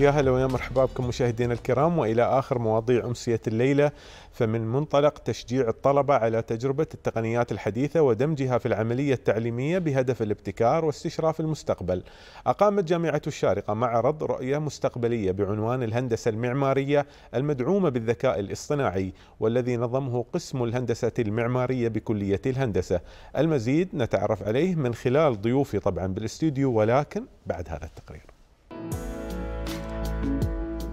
يا هلا ويا مرحبا بكم مشاهدينا الكرام والى اخر مواضيع امسيه الليله فمن منطلق تشجيع الطلبه على تجربه التقنيات الحديثه ودمجها في العمليه التعليميه بهدف الابتكار واستشراف المستقبل. اقامت جامعه الشارقه معرض رؤيه مستقبليه بعنوان الهندسه المعماريه المدعومه بالذكاء الاصطناعي والذي نظمه قسم الهندسه المعماريه بكليه الهندسه. المزيد نتعرف عليه من خلال ضيوفي طبعا بالاستديو ولكن بعد هذا التقرير.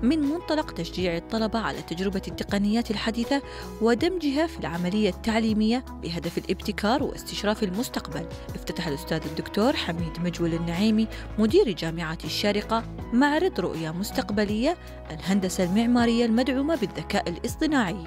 من منطلق تشجيع الطلبة على تجربة التقنيات الحديثة ودمجها في العملية التعليمية بهدف الابتكار واستشراف المستقبل افتتح الأستاذ الدكتور حميد مجول النعيمي مدير جامعة الشارقة معرض رؤية مستقبلية الهندسة المعمارية المدعومة بالذكاء الاصطناعي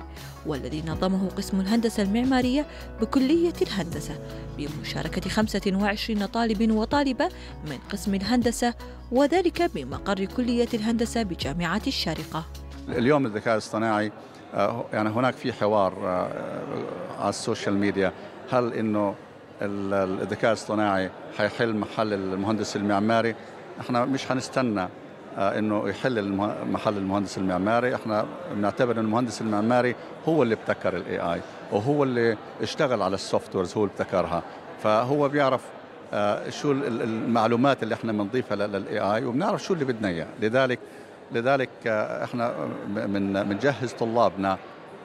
والذي نظمه قسم الهندسة المعمارية بكلية الهندسة بمشاركة 25 طالب وطالبة من قسم الهندسة وذلك بمقر كلية الهندسة بجامعة الشارقة اليوم الذكاء الاصطناعي آه، يعني هناك في حوار آه، آه، على السوشيال ميديا هل انه الذكاء الاصطناعي حيحل محل المهندس المعماري احنا مش حنستنى انه يحل محل المهندس المعماري احنا بنعتبر ان المهندس المعماري هو اللي ابتكر الاي اي وهو اللي اشتغل على السوفت ويرز هو اللي ابتكرها فهو بيعرف آه، شو المعلومات اللي احنا بنضيفها للاي اي وبنعرف شو اللي بدنا اياه لذلك لذلك آه، احنا من بنجهز طلابنا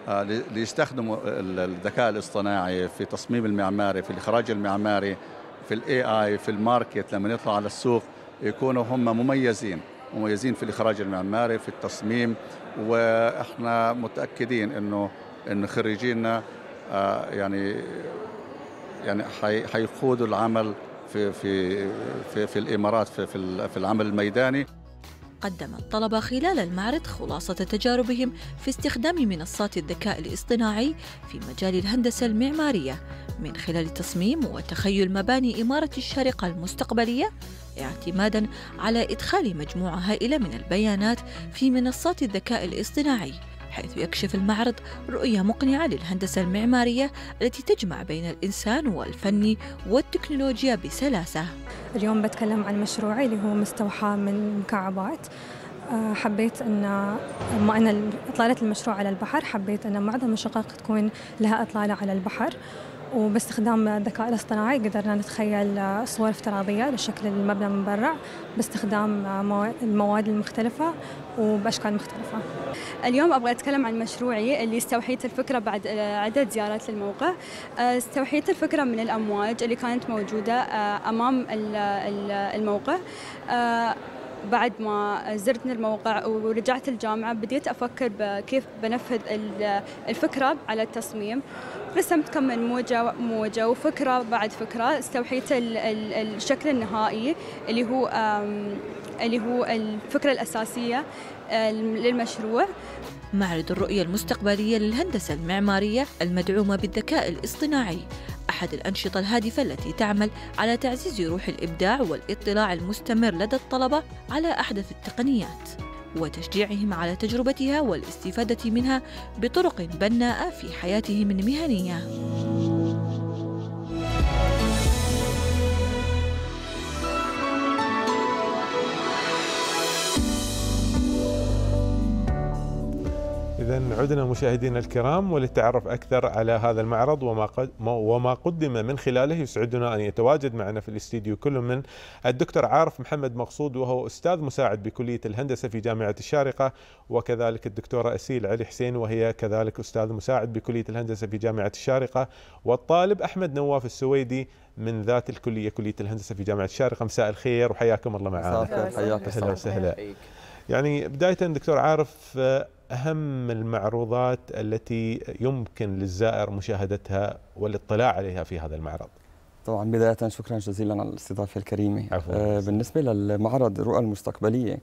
آه، ليستخدموا الذكاء الاصطناعي في تصميم المعماري في الاخراج المعماري في الاي اي في الماركت لما يطلع على السوق يكونوا هم مميزين مميزين في الاخراج المعماري في التصميم واحنا متاكدين انه ان خريجينا يعني يعني حيقودوا العمل في في في, في الامارات في في العمل الميداني قدم الطلبة خلال المعرض خلاصة تجاربهم في استخدام منصات الذكاء الاصطناعي في مجال الهندسة المعمارية من خلال تصميم وتخيل مباني إمارة الشارقة المستقبلية اعتمادا على إدخال مجموعة هائلة من البيانات في منصات الذكاء الاصطناعي حيث يكشف المعرض رؤية مقنعة للهندسة المعمارية التي تجمع بين الإنسان والفن والتكنولوجيا بسلاسة اليوم بتكلم عن مشروعي اللي هو مستوحى من مكعبات آه، حبيت ان بما ان اطلاله المشروع على البحر حبيت ان معظم الشقق تكون لها اطلاله على البحر وباستخدام الذكاء الاصطناعي قدرنا نتخيل صور افتراضية لشكل المبنى من برا باستخدام المواد المختلفة وبأشكال مختلفة اليوم أبغى أتكلم عن مشروعي اللي استوحيت الفكرة بعد آه، عدد زيارات للموقع آه، استوحيت الفكرة من الأمواج اللي كانت موجودة آه، أمام الموقع بعد ما زرت الموقع ورجعت الجامعة بديت أفكر كيف بنفذ الفكرة على التصميم رسمت كم من موجة موجة وفكرة بعد فكرة استوحيت الشكل النهائي اللي هو اللي هو الفكرة الأساسية للمشروع معرض الرؤية المستقبلية للهندسة المعمارية المدعومة بالذكاء الاصطناعي أحد الأنشطة الهادفة التي تعمل على تعزيز روح الإبداع والاطلاع المستمر لدى الطلبة على أحدث التقنيات وتشجيعهم على تجربتها والاستفادة منها بطرق بناءة في حياتهم المهنية. عدنا مشاهدينا الكرام وللتعرف اكثر على هذا المعرض وما قد وما قدم من خلاله يسعدنا ان يتواجد معنا في الاستديو كل من الدكتور عارف محمد مقصود وهو استاذ مساعد بكليه الهندسه في جامعه الشارقه وكذلك الدكتوره اسيل علي حسين وهي كذلك استاذ مساعد بكليه الهندسه في جامعه الشارقه والطالب احمد نواف السويدي من ذات الكليه كليه الهندسه في جامعه الشارقه مساء الخير وحياكم الله معنا مساء الخير حياك الله وسهلا يعني بدايه دكتور عارف آه، أهم المعروضات التي يمكن للزائر مشاهدتها والاطلاع عليها في هذا المعرض طبعا بداية شكرا جزيلا على الاستضافة الكريمة عفوا. آه، بالنسبة للمعرض رؤى المستقبلية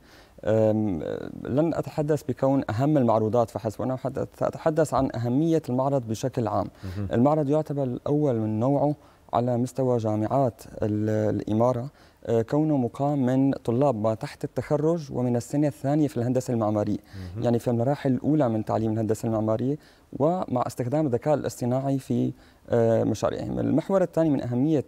لن أتحدث بكون أهم المعروضات فحسب أنا سأتحدث عن أهمية المعرض بشكل عام المعرض يعتبر الأول من نوعه على مستوى جامعات الإمارة آه، كونه مقام من طلاب ما تحت التخرج ومن السنه الثانيه في الهندسه المعماريه، يعني في المراحل الاولى من تعليم الهندسه المعماريه ومع استخدام الذكاء الاصطناعي في آه، مشاريعهم. المحور الثاني من اهميه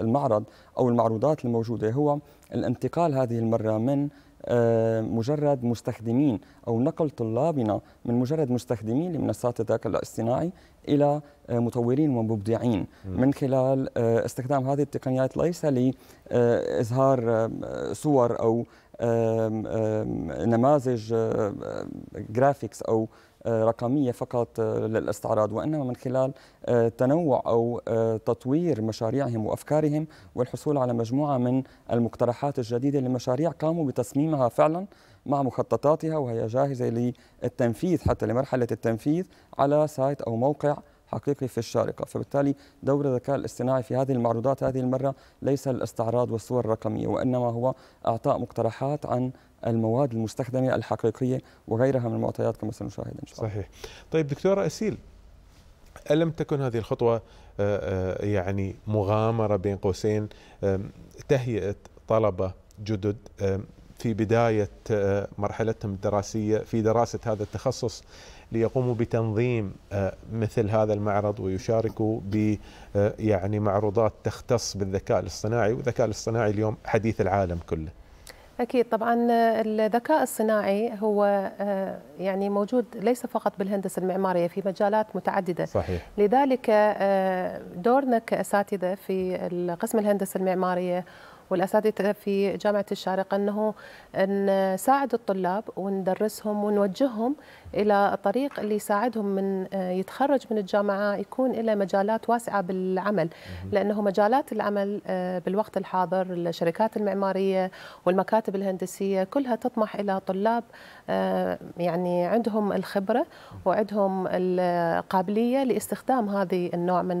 المعرض او المعروضات الموجوده هو الانتقال هذه المره من آه، مجرد مستخدمين أو نقل طلابنا من مجرد مستخدمين لمنصات الذكاء الاصطناعي إلى آه، مطورين ومبدعين من خلال آه، استخدام هذه التقنيات ليس لإظهار صور أو نماذج جرافيكس أو آه، رقميه فقط آه، للاستعراض وانما من خلال آه، تنوع او تطوير مشاريعهم وافكارهم والحصول على مجموعه من المقترحات الجديده لمشاريع قاموا بتصميمها فعلا مع مخططاتها وهي جاهزه للتنفيذ حتى لمرحله التنفيذ على سايت او موقع حقيقي في الشارقة فبالتالي دور الذكاء الاصطناعي في هذه المعروضات هذه المرة ليس الاستعراض والصور الرقمية وإنما هو أعطاء مقترحات عن المواد المستخدمة الحقيقية وغيرها من المعطيات كما سنشاهد إن شاء الله صحيح طيب دكتورة أسيل ألم تكن هذه الخطوة آه، آه، يعني مغامرة بين قوسين تهيئة طلبة جدد في بداية آه، مرحلتهم الدراسية في دراسة هذا التخصص ليقوموا بتنظيم آه، مثل هذا المعرض ويشاركوا ب آه، يعني معروضات تختص بالذكاء الاصطناعي والذكاء الاصطناعي اليوم حديث العالم كله أكيد طبعا آه، الذكاء الصناعي هو يعني موجود ليس فقط بالهندسة المعمارية في مجالات متعددة صحيح. لذلك دورنا كأساتذة في قسم الهندسة المعمارية والاساتذه في جامعه الشارقه انه نساعد الطلاب وندرسهم ونوجههم الى الطريق اللي يساعدهم من آه، يتخرج من الجامعه يكون له مجالات واسعه بالعمل لانه مجالات العمل آه، بالوقت الحاضر الشركات المعماريه والمكاتب الهندسيه كلها تطمح الى طلاب آه، يعني عندهم الخبره وعندهم القابليه لاستخدام هذه النوع من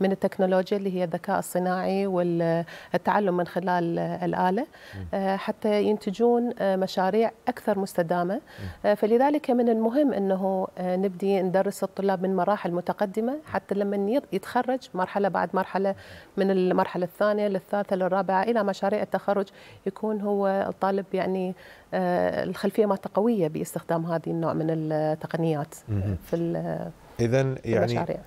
من التكنولوجيا اللي هي الذكاء الصناعي والتعلم من خلال الاله آه، حتى ينتجون آه، مشاريع اكثر مستدامه فلذلك من المهم انه نبدي ندرس الطلاب من مراحل متقدمه حتى لما يتخرج مرحله بعد مرحله من المرحله الثانيه للثالثه للرابعه الى مشاريع التخرج يكون هو الطالب يعني آه، الخلفيه ما قويه باستخدام هذه النوع من التقنيات في اذا يعني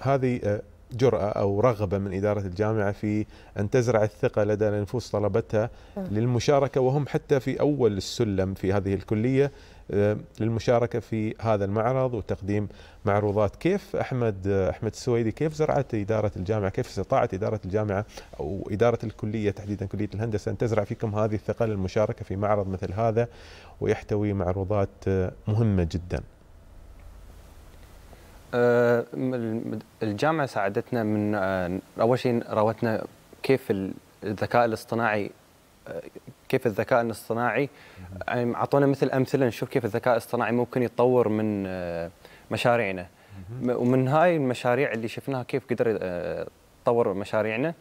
هذه آه، جرأة أو رغبة من إدارة الجامعة في أن تزرع الثقة لدى نفوس طلبتها للمشاركة وهم حتى في أول السلم في هذه الكلية آه، للمشاركه في هذا المعرض وتقديم معروضات كيف احمد آه، احمد السويدي كيف زرعت اداره الجامعه كيف استطاعت اداره الجامعه او اداره الكليه تحديدا كليه الهندسه ان تزرع فيكم هذه الثقه للمشاركه في معرض مثل هذا ويحتوي معروضات آه، مهمه جدا الجامعه ساعدتنا من اول شيء روتنا كيف الذكاء الاصطناعي كيف الذكاء الاصطناعي يعني اعطونا مثل امثله نشوف كيف الذكاء الاصطناعي ممكن يتطور من آه، مشاريعنا ومن هاي المشاريع اللي شفناها كيف قدر آه، تطور مشاريعنا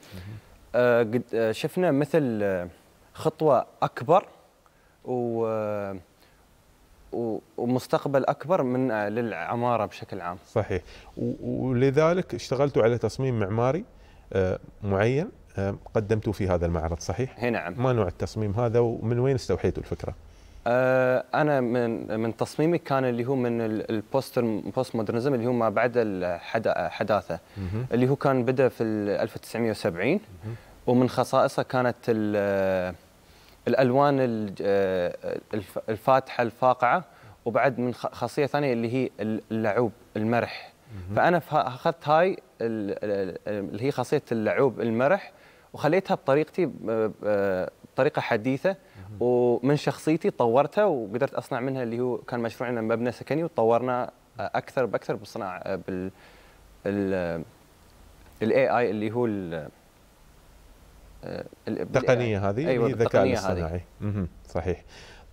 آه، شفنا مثل خطوه اكبر و ومستقبل اكبر من للعماره بشكل عام. صحيح ولذلك اشتغلتوا على تصميم معماري معين قدمتوا في هذا المعرض صحيح؟ هي نعم ما نوع التصميم هذا ومن وين استوحيتوا الفكرة؟ آه، انا من من تصميمي كان اللي هو من البوست بوست مودرنزم اللي هو ما بعد الحداثه اللي هو كان بدا في 1970 ومن خصائصه كانت آه، الالوان آه، الفاتحه الفاقعه وبعد من خاصيه ثانيه اللي هي اللعوب المرح فانا اخذت هاي اللي هي خاصيه اللعوب المرح وخليتها بطريقتي بطريقه آه، آه، حديثه ومن شخصيتي طورتها وقدرت اصنع منها اللي هو كان مشروعنا مبنى سكني وطورنا آه، اكثر باكثر بالصناعه بال الاي اي اللي هو أيوة، التقنيه هذه أيوة الذكاء الاصطناعي صحيح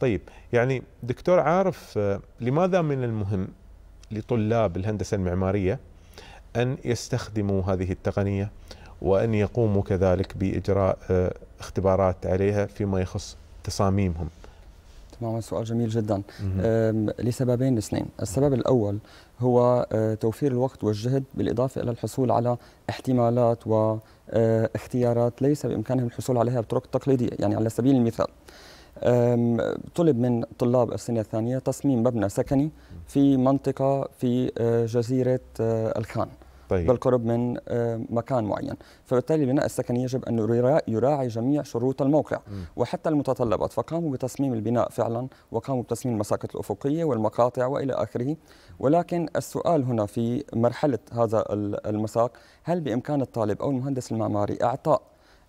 طيب يعني دكتور عارف لماذا من المهم لطلاب الهندسه المعماريه أن يستخدموا هذه التقنية وأن يقوموا كذلك بإجراء آه، اختبارات عليها فيما يخص تصاميمهم تمام سؤال جميل جدا لسببين اثنين السبب الأول هو آه، توفير الوقت والجهد بالإضافة إلى الحصول على احتمالات واختيارات آه، ليس بإمكانهم الحصول عليها بطرق تقليدية يعني على سبيل المثال طلب من طلاب السنة الثانية تصميم مبنى سكني في منطقة في جزيرة الخان طيب. بالقرب من آه، مكان معين فبالتالي بناء السكن يجب أن يراعي جميع شروط الموقع م. وحتى المتطلبات فقاموا بتصميم البناء فعلا وقاموا بتصميم المساكن الأفقية والمقاطع وإلى آخره ولكن السؤال هنا في مرحلة هذا المساق هل بإمكان الطالب أو المهندس المعماري إعطاء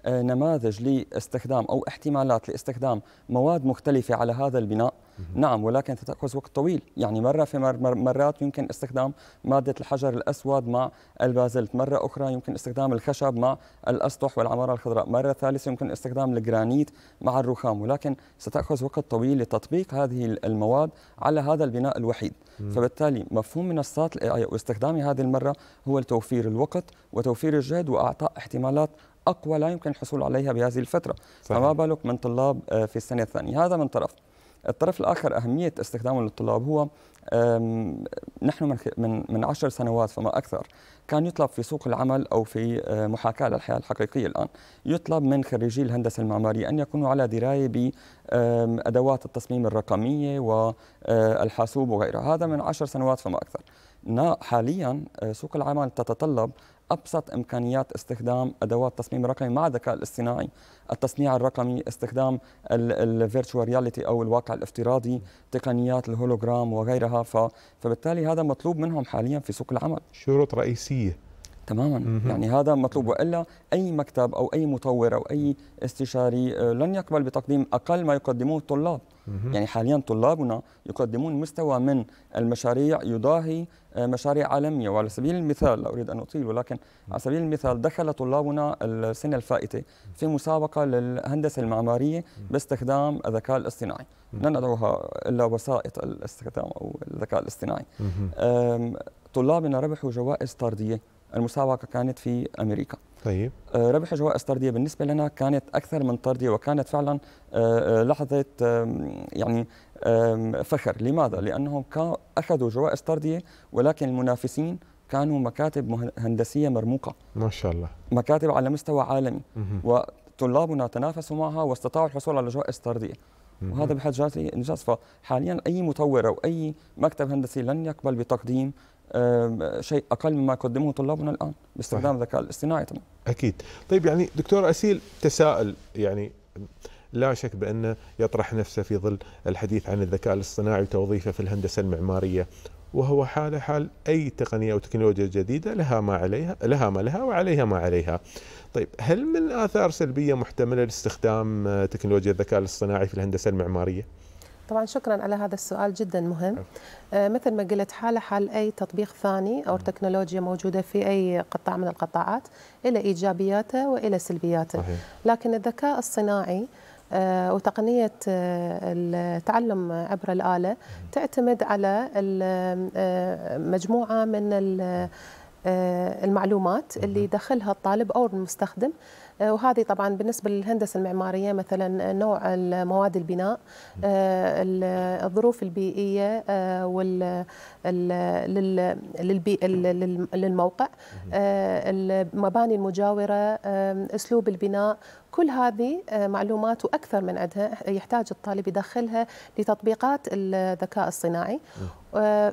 آه، نماذج لاستخدام او احتمالات لاستخدام مواد مختلفه على هذا البناء نعم ولكن تتأخذ وقت طويل يعني مرة في مر مر مرات يمكن استخدام مادة الحجر الأسود مع البازلت مرة أخرى يمكن استخدام الخشب مع الأسطح والعمارة الخضراء مرة ثالثة يمكن استخدام الجرانيت مع الرخام ولكن ستأخذ وقت طويل لتطبيق هذه المواد على هذا البناء الوحيد فبالتالي مفهوم منصات الاي واستخدام هذه المرة هو توفير الوقت وتوفير الجهد وأعطاء احتمالات أقوى لا يمكن الحصول عليها بهذه الفترة صحيح. فما بالك من طلاب آه، في السنة الثانية هذا من طرف الطرف الآخر أهمية استخدامه للطلاب هو نحن من من من عشر سنوات فما أكثر كان يطلب في سوق العمل أو في آه، محاكاة للحياة الحقيقية الآن يطلب من خريجي الهندسة المعمارية أن يكونوا على دراية بأدوات التصميم الرقمية والحاسوب آه، وغيرها هذا من عشر سنوات فما أكثر حاليا سوق العمل تتطلب ابسط امكانيات استخدام ادوات التصميم الرقمي مع الذكاء الاصطناعي، التصنيع الرقمي، استخدام الفيرتشوال رياليتي او الواقع الافتراضي، تقنيات الهولوجرام وغيرها، فبالتالي هذا مطلوب منهم حاليا في سوق العمل. شروط رئيسيه تماما مم. يعني هذا مطلوب والا اي مكتب او اي مطور او اي استشاري آه، لن يقبل بتقديم اقل ما يقدمه الطلاب مم. يعني حاليا طلابنا يقدمون مستوى من المشاريع يضاهي آه، مشاريع عالميه وعلى سبيل المثال لا اريد ان اطيل ولكن على سبيل المثال دخل طلابنا السنه الفائته في مسابقه للهندسه المعماريه باستخدام الذكاء الاصطناعي لا ندعوها الا وسائط الاستخدام او الذكاء الاصطناعي طلابنا ربحوا جوائز طرديه المسابقه كانت في امريكا طيب آه، ربح جوائز طرديه بالنسبه لنا كانت اكثر من طرديه وكانت فعلا آه، آه، لحظه يعني فخر لماذا لانهم اخذوا جوائز طرديه ولكن المنافسين كانوا مكاتب هندسيه مرموقه ما شاء الله مكاتب على مستوى عالمي وطلابنا تنافسوا معها واستطاعوا الحصول على جوائز طرديه وهذا بحد ذاته انجاز فحاليا اي مطور او اي مكتب هندسي لن يقبل بتقديم شيء اقل مما يقدمه طلابنا الان باستخدام الذكاء الاصطناعي طبعا. اكيد. طيب يعني دكتور اسيل تساءل يعني لا شك بانه يطرح نفسه في ظل الحديث عن الذكاء الاصطناعي وتوظيفه في الهندسه المعماريه وهو حال حال اي تقنيه او تكنولوجيا جديده لها ما عليها لها ما لها وعليها ما عليها. طيب هل من اثار سلبيه محتمله لاستخدام تكنولوجيا الذكاء الاصطناعي في الهندسه المعماريه؟ طبعا شكرا على هذا السؤال جدا مهم آه، مثل ما قلت حالة حال أي تطبيق ثاني أو تكنولوجيا موجودة في أي قطاع من القطاعات إلى إيجابياته وإلى سلبياته لكن الذكاء الصناعي آه، وتقنية آه، التعلم عبر الآلة تعتمد على مجموعة من المعلومات اللي دخلها الطالب أو المستخدم آه، وهذه طبعا بالنسبه للهندسه المعماريه مثلا نوع مواد البناء آه، الظروف البيئيه آه، وال للموقع المباني المجاوره اسلوب البناء كل هذه معلومات واكثر من عندها يحتاج الطالب يدخلها لتطبيقات الذكاء الصناعي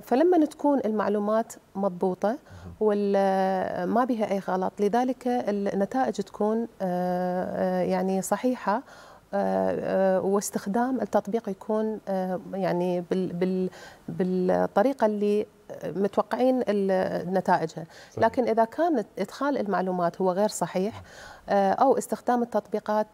فلما تكون المعلومات مضبوطه وما بها أي غلط لذلك النتائج تكون آه، آه، يعني صحيحة آه، واستخدام التطبيق يكون يعني بالطريقه اللي متوقعين نتائجها لكن إذا كان إدخال المعلومات هو غير صحيح آه، أو استخدام التطبيقات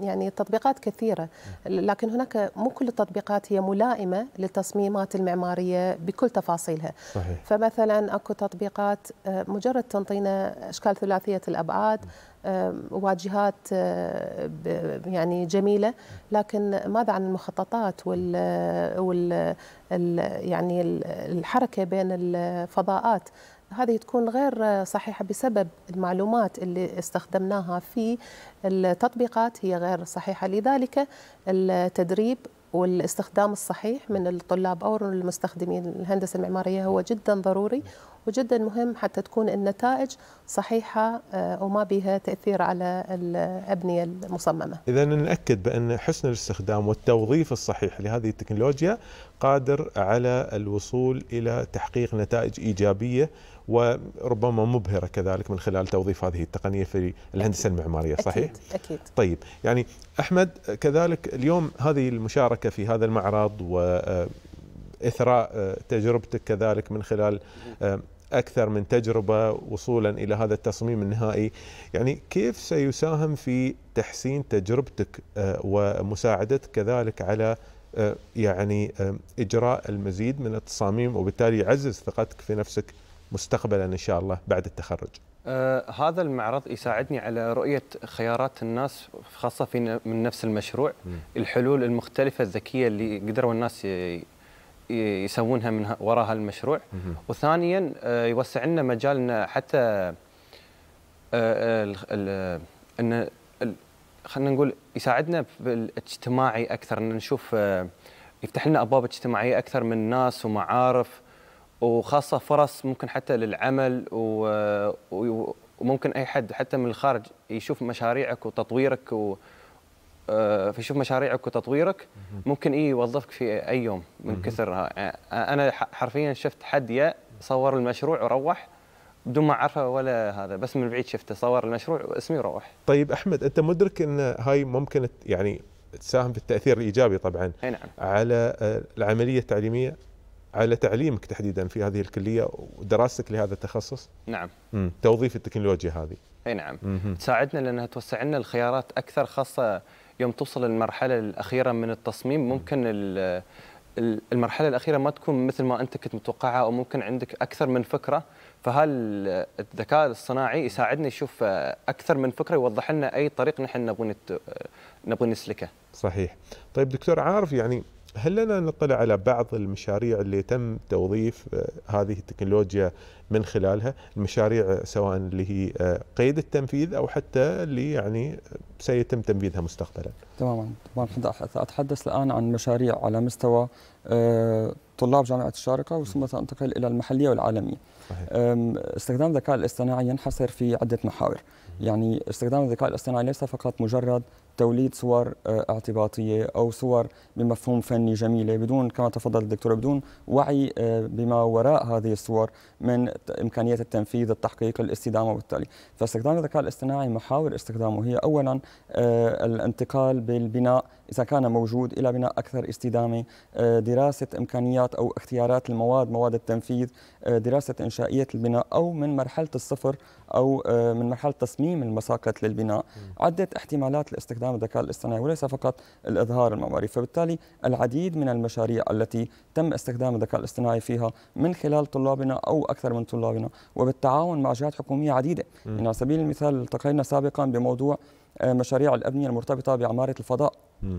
يعني التطبيقات كثيرة لكن هناك مو كل التطبيقات هي ملائمة للتصميمات المعمارية بكل تفاصيلها صحيح. فمثلا أكو تطبيقات آه، مجرد تنطينا أشكال ثلاثية الأبعاد م. آه، واجهات آه، يعني جميله لكن ماذا عن المخططات وال وال يعني الحركه بين الفضاءات هذه تكون غير صحيحة بسبب المعلومات اللي استخدمناها في التطبيقات هي غير صحيحة لذلك التدريب والاستخدام الصحيح من الطلاب او المستخدمين الهندسه المعماريه هو جدا ضروري وجدا مهم حتى تكون النتائج صحيحه آه، وما بها تاثير على الابنيه المصممه. اذا ناكد بان حسن الاستخدام والتوظيف الصحيح لهذه التكنولوجيا قادر على الوصول الى تحقيق نتائج ايجابيه وربما مبهره كذلك من خلال توظيف هذه التقنيه في الهندسه المعماريه صحيح؟ اكيد اكيد طيب يعني احمد كذلك اليوم هذه المشاركه في هذا المعرض واثراء آه، آه، تجربتك كذلك من خلال آه، اكثر من تجربه وصولا الى هذا التصميم النهائي يعني كيف سيساهم في تحسين تجربتك ومساعدتك كذلك على آه، يعني آه، اجراء المزيد من التصاميم وبالتالي يعزز ثقتك في نفسك مستقبلا ان شاء الله بعد التخرج. آه هذا المعرض يساعدني على رؤيه خيارات الناس خاصه في من نفس المشروع، م. الحلول المختلفه الذكيه اللي قدروا الناس يسوونها من وراء المشروع، م. وثانيا آه يوسع لنا مجالنا حتى آه, آه، ان خلينا نقول يساعدنا بالاجتماعي اكثر ان نشوف آه، يفتح لنا ابواب اجتماعيه اكثر من ناس ومعارف وخاصه فرص ممكن حتى للعمل آه، وممكن اي حد حتى من الخارج يشوف مشاريعك وتطويرك و آه، فيشوف مشاريعك وتطويرك ممكن إيه يوظفك في اي يوم من كثرها انا حرفيا شفت حد يا صور المشروع وروح بدون ما اعرفه ولا هذا بس من بعيد شفته صور المشروع واسمي وروح طيب احمد انت مدرك ان هاي ممكن يعني تساهم في التاثير الايجابي طبعا اي نعم على آه، العمليه التعليميه على تعليمك تحديدا في هذه الكليه ودراستك لهذا التخصص نعم توظيف التكنولوجيا هذه اي نعم مم. تساعدنا لانها توسع لنا الخيارات اكثر خاصه يوم توصل المرحله الاخيره من التصميم ممكن المرحله الاخيره ما تكون مثل ما انت كنت متوقعها او ممكن عندك اكثر من فكره فهل الذكاء الصناعي يساعدنا يشوف اكثر من فكره يوضح لنا اي طريق نحن نبغى نبغى نسلكه. صحيح. طيب دكتور عارف يعني هل لنا نطلع على بعض المشاريع اللي تم توظيف آه، هذه التكنولوجيا من خلالها المشاريع سواء اللي هي آه، قيد التنفيذ او حتى اللي يعني سيتم تنفيذها مستقبلا تماما طبعا اتحدث الان عن مشاريع على مستوى آه، طلاب جامعة الشارقة وثم سأنتقل إلى المحلية والعالمية صحيح. استخدام الذكاء الاصطناعي ينحصر في عدة محاور يعني استخدام الذكاء الاصطناعي ليس فقط مجرد توليد صور اعتباطية أو صور بمفهوم فني جميلة بدون كما تفضل الدكتور بدون وعي بما وراء هذه الصور من إمكانية التنفيذ التحقيق الاستدامة وبالتالي فاستخدام الذكاء الاصطناعي محاور استخدامه هي أولا الانتقال بالبناء إذا كان موجود إلى بناء أكثر استدامة آه، دراسة إمكانيات أو اختيارات المواد مواد التنفيذ آه، دراسة إنشائية البناء أو من مرحلة الصفر أو آه، من مرحلة تصميم المساقط للبناء عدة احتمالات لاستخدام الذكاء الاصطناعي وليس فقط الإظهار المعماري فبالتالي العديد من المشاريع التي تم استخدام الذكاء الاصطناعي فيها من خلال طلابنا أو أكثر من طلابنا وبالتعاون مع جهات حكومية عديدة يعني على سبيل المثال التقينا سابقا بموضوع آه، مشاريع الأبنية المرتبطة بعمارة الفضاء م.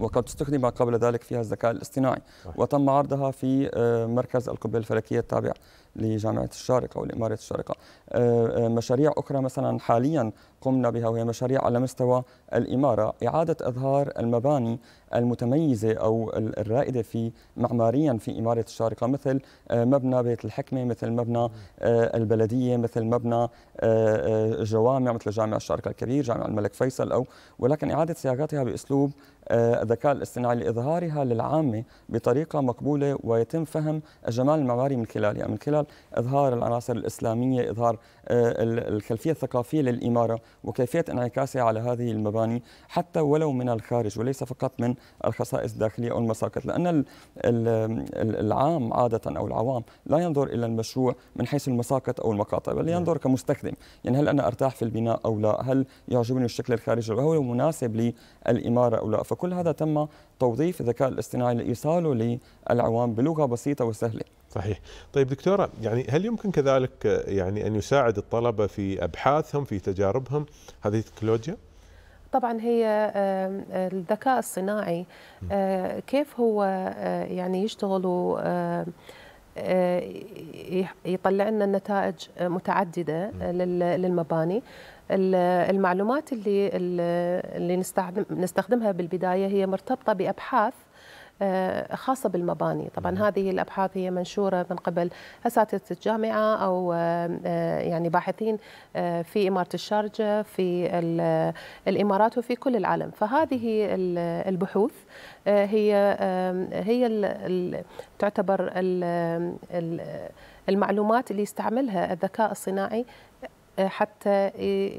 وقد استخدم قبل ذلك فيها الذكاء الاصطناعي وتم عرضها في آه، مركز القبة الفلكية التابع لجامعة الشارقة أو لإمارة الشارقة آه، آه، مشاريع أخرى مثلا حاليا قمنا بها وهي مشاريع على مستوى الإمارة إعادة إظهار المباني المتميزة أو الرائدة في معماريا في إمارة الشارقة مثل آه، مبنى بيت الحكمة مثل مبنى البلدية مثل مبنى جوامع مثل جامع الشارقة الكبير جامع الملك فيصل أو ولكن إعادة صياغتها بأسلوب الذكاء الاصطناعي لإظهارها للعامة بطريقة مقبولة ويتم فهم الجمال المعماري من خلالها من خلال خلال إظهار العناصر الإسلامية إظهار آه، الخلفية الثقافية للإمارة وكيفية انعكاسها على هذه المباني حتى ولو من الخارج وليس فقط من الخصائص الداخلية أو المساقط لأن العام عادة أو العوام لا ينظر إلى المشروع من حيث المساقط أو المقاطع بل ينظر نعم. كمستخدم يعني هل أنا أرتاح في البناء أو لا هل يعجبني الشكل الخارجي وهو مناسب للإمارة أو لا فكل هذا تم توظيف الذكاء الاصطناعي لإيصاله للعوام بلغة بسيطة وسهلة صحيح طيب دكتوره يعني هل يمكن كذلك آه، يعني ان يساعد الطلبه في ابحاثهم في تجاربهم هذه التكنولوجيا طبعا هي آه، آه، الذكاء الصناعي كيف هو يعني يشتغل يطلع لنا نتائج متعدده للمباني المعلومات اللي اللي نستخدمها بالبدايه هي مرتبطه بابحاث آه، خاصه بالمباني طبعا هذه الابحاث هي منشوره من قبل اساتذه الجامعه او آه، آه، يعني باحثين في اماره الشارجه في الامارات وفي كل العالم فهذه البحوث هي هي تعتبر المعلومات اللي يستعملها الذكاء الصناعي حتى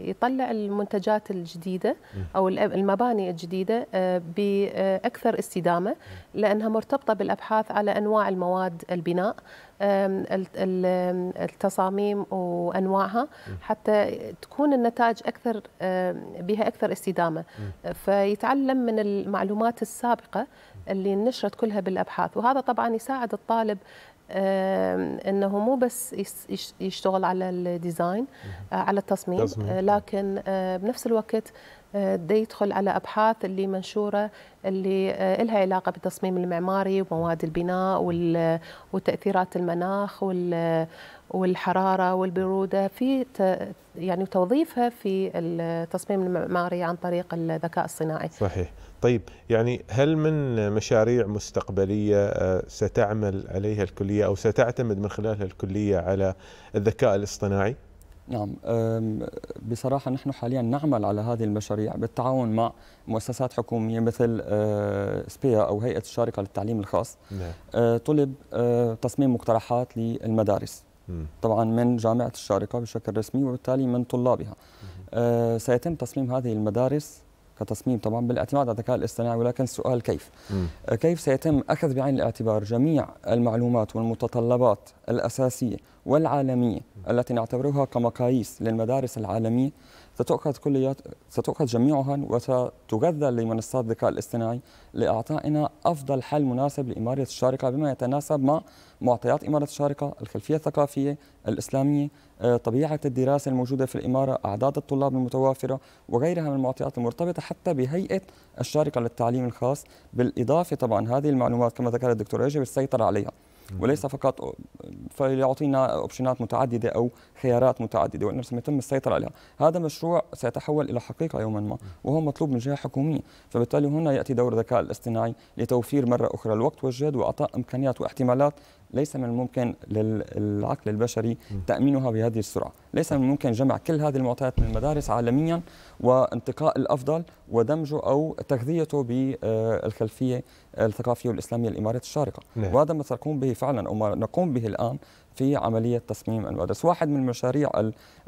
يطلع المنتجات الجديده او المباني الجديده آه، باكثر استدامه لانها مرتبطه بالابحاث على انواع المواد البناء التصاميم وانواعها حتى تكون النتائج اكثر بها اكثر استدامه فيتعلم من المعلومات السابقه اللي نشرت كلها بالابحاث وهذا طبعا يساعد الطالب انه مو بس يشتغل على الديزاين آه، على التصميم آه، لكن آه، بنفس الوقت بده آه، يدخل على ابحاث اللي منشوره اللي آه، لها علاقه بالتصميم المعماري ومواد البناء آه، وتاثيرات المناخ والحراره والبروده في يعني توظيفها في التصميم المعماري عن طريق الذكاء الصناعي. صحيح، طيب يعني هل من مشاريع مستقبليه ستعمل عليها الكليه او ستعتمد من خلالها الكليه على الذكاء الاصطناعي؟ نعم بصراحة نحن حاليا نعمل على هذه المشاريع بالتعاون مع مؤسسات حكومية مثل أه، سبيا أو هيئة الشارقة للتعليم الخاص نعم. أه، طلب أه، تصميم مقترحات للمدارس طبعا من جامعة الشارقة بشكل رسمي وبالتالي من طلابها سيتم تصميم هذه المدارس كتصميم طبعا بالاعتماد على الذكاء الاصطناعي ولكن السؤال كيف؟ م. آه، كيف سيتم اخذ بعين الاعتبار جميع المعلومات والمتطلبات الاساسيه والعالميه التي نعتبرها كمقاييس للمدارس العالميه ستؤخذ كليات ستؤخذ جميعها وستغذى لمنصات الذكاء الاصطناعي لاعطائنا افضل حل مناسب لاماره الشارقه بما يتناسب مع معطيات اماره الشارقه، الخلفيه الثقافيه، الاسلاميه، آه، طبيعه الدراسه الموجوده في الاماره، اعداد الطلاب المتوافره وغيرها من المعطيات المرتبطه حتى بهيئه الشارقه للتعليم الخاص، بالاضافه طبعا هذه المعلومات كما ذكر الدكتور يجب السيطره عليها. وليس فقط فيعطينا اوبشنات متعدده او خيارات متعدده وان يتم السيطره عليها، هذا مشروع سيتحول الى حقيقه يوما ما وهو مطلوب من جهه حكوميه، فبالتالي هنا ياتي دور الذكاء الاصطناعي لتوفير مره اخرى الوقت والجهد واعطاء امكانيات واحتمالات ليس من الممكن للعقل البشري تأمينها بهذه السرعة ليس من الممكن جمع كل هذه المعطيات من المدارس عالميا وانتقاء الأفضل ودمجه أو تغذيته بالخلفية آه، الثقافية والإسلامية الإمارات الشارقة نعم. وهذا ما تقوم به فعلا أو ما نقوم به الآن في عملية تصميم المدرسة واحد من المشاريع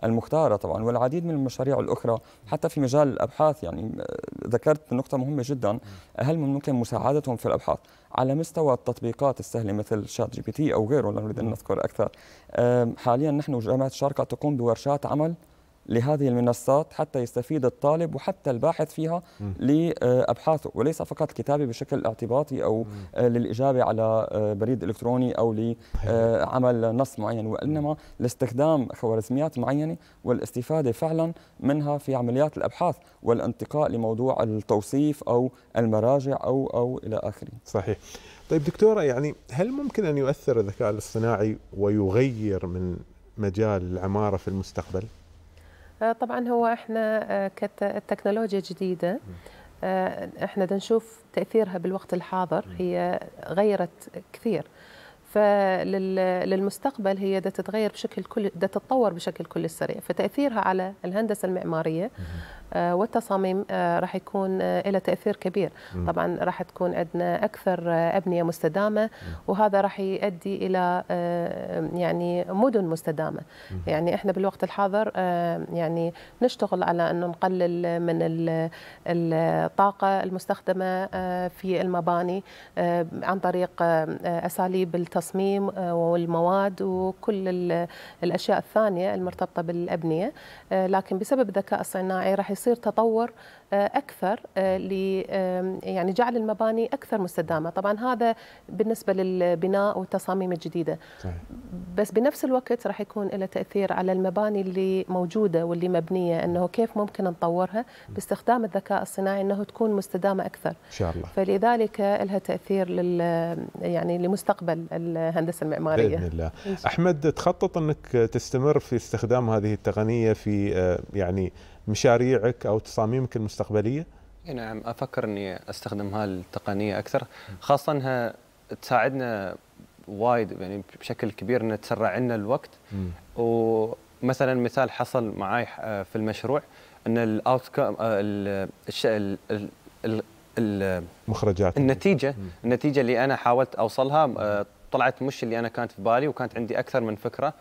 المختارة طبعا والعديد من المشاريع الأخرى حتى في مجال الأبحاث يعني ذكرت نقطة مهمة جدا هل ممكن مساعدتهم في الأبحاث على مستوى التطبيقات السهلة مثل شات جي بي تي أو غيره لا نريد أن نذكر أكثر حاليا نحن جامعة الشارقة تقوم بورشات عمل لهذه المنصات حتى يستفيد الطالب وحتى الباحث فيها لابحاثه وليس فقط الكتابه بشكل اعتباطي او آه، للاجابه على آه، بريد الكتروني او لعمل آه، نص معين وانما لاستخدام خوارزميات معينه والاستفاده فعلا منها في عمليات الابحاث والانتقاء لموضوع التوصيف او المراجع او او الى اخره. صحيح. طيب دكتوره يعني هل ممكن ان يؤثر الذكاء الاصطناعي ويغير من مجال العماره في المستقبل؟ آه، طبعا هو احنا آه، كتكنولوجيا جديده آه، احنا نشوف تاثيرها بالوقت الحاضر هي غيرت كثير فللمستقبل هي تتغير بشكل كل تتطور بشكل كل سريع فتاثيرها على الهندسه المعماريه آه، والتصاميم آه، راح يكون آه، لها تاثير كبير طبعا راح تكون عندنا اكثر ابنيه مستدامه وهذا راح يؤدي الى يعني مدن مستدامه يعني احنا بالوقت الحاضر يعني نشتغل على انه نقلل من الطاقه المستخدمه في المباني عن طريق اساليب التصميم والمواد وكل الاشياء الثانيه المرتبطه بالابنيه لكن بسبب الذكاء الصناعي راح يصير تطور آه، اكثر آه، ل يعني جعل المباني اكثر مستدامه، طبعا هذا بالنسبه للبناء والتصاميم الجديده. صحيح. بس بنفس الوقت راح يكون له تاثير على المباني اللي موجوده واللي مبنيه انه كيف ممكن نطورها باستخدام الذكاء الصناعي انه تكون مستدامه اكثر. ان شاء الله. فلذلك لها تاثير لل يعني لمستقبل الهندسه المعماريه. باذن الله. احمد تخطط انك تستمر في استخدام هذه التقنيه في آه، يعني مشاريعك او تصاميمك المستقبليه؟ نعم افكر اني استخدم هالتقنيه اكثر خاصه انها تساعدنا وايد يعني بشكل كبير انها تسرع لنا الوقت ومثلا مثال حصل معي آه، في المشروع ان الاوت آه، المخرجات النتيجه مم. النتيجه اللي انا حاولت اوصلها آه، طلعت مش اللي انا كانت في بالي وكانت عندي اكثر من فكره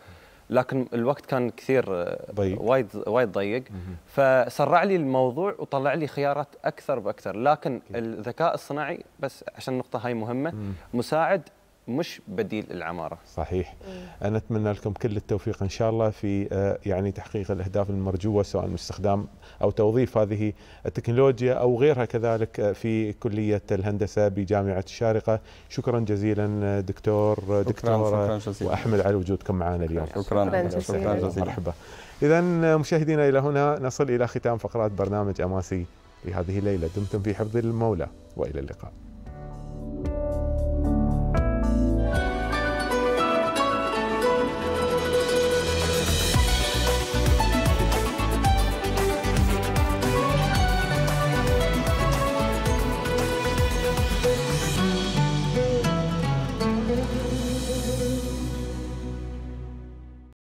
لكن الوقت كان كثير آه، ضيق. وايد وايد ضيق فسرع لي الموضوع وطلع لي خيارات اكثر باكثر لكن الذكاء الصناعي بس عشان النقطه هاي مهمه مساعد مش بديل العماره. صحيح. إيه. انا اتمنى لكم كل التوفيق ان شاء الله في آه، يعني تحقيق الاهداف المرجوه سواء استخدام او توظيف هذه التكنولوجيا او غيرها كذلك آه، في كليه الهندسه بجامعه الشارقه. شكرا جزيلا آه، دكتور شكرا دكتوره شكرا واحمد على وجودكم معنا اليوم. شكرا شكرا جزيلا, شكرا جزيلا. مرحبا. اذا مشاهدينا الى هنا نصل الى ختام فقرات برنامج اماسي لهذه الليله دمتم في حفظ المولى والى اللقاء.